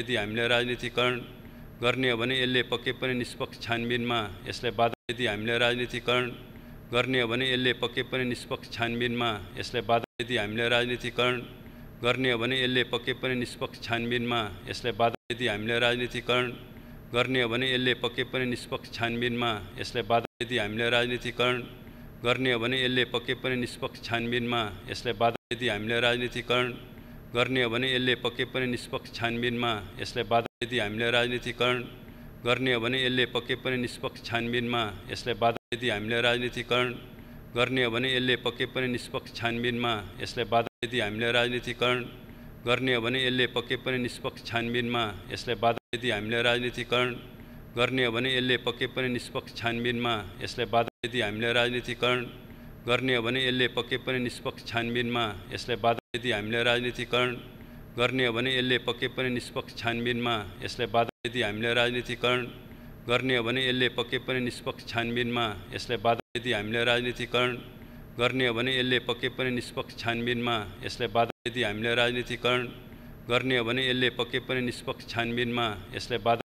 यदि हामीले राजनीतिकरण गर्ने हो भने यसले पक्कै पनि निष्पक्ष छानबिनमा यसलाई बाधा यदि हामीले राजनीतिकरण गर्ने हो भने यसले पक्कै पनि निष्पक्ष छानबिनमा यसलाई बाधा यदि हामीले राजनीतिकरण गर्ने हो भने यसले पक्कै पनि निष्पक्ष छानबिनमा यसलाई बाधा यदि हामीले राजनीतिकरण गर्ने हो भने यसले पक्कै पनि निष्पक्ष छानबिनमा यसलाई बाधा यदि हामीले राजनीतिकरण गर्ने हो भने यसले पक्कै पनि निष्पक्ष छानबिनमा यसलाई बाधा यदि हामीले राजनीतिकरण गर्ने हो भने यसले पक्कै पनि निष्पक्ष छानबिनमा यसलाई बाधा यदि हामीले राजनीतिकरण गर्ने हो भने यसले पक्कै पनि निष्पक्ष छानबिनमा यसलाई बाधा यदि हामीले राजनीतिकरण गर्ने हो भने यसले पक्कै पनि निष्पक्ष छानबिनमा यसलाई बाधा यदि हामीले राजनीतिकरण गर्ने हो भने यसले पक्कै पनि निष्पक्ष छानबिनमा यसलाई बाधा यदि हामीले राजनीतिकरण गर्ने हो भने यसले पक्कै पनि निष्पक्ष छानबिनमा यसलाई बाधा यदि हामीले राजनीतिकरण गर्ने हो भने यसले पक्कै पनि निष्पक्ष छानबिनमा यसलाई बाधा यदि हामीले राजनीतिकरण गर्ने हो भने यसले पक्कै पनि निष्पक्ष छानबिनमा यसलाई बाधा यदि हामीले राजनीतिकरण गर्ने हो भने यसले पक्कै पनि निष्पक्ष छानबिनमा यसलाई बाधा यदि हामीले राजनीतिकरण गर्ने हो भने यसले पक्कै पनि निष्पक्ष छानबिनमा यसलाई बाधा यदि हामीले राजनीतिकरण गर्ने हो भने यसले पक्कै पनि निष्पक्ष छानबिनमा यसलाई बाधा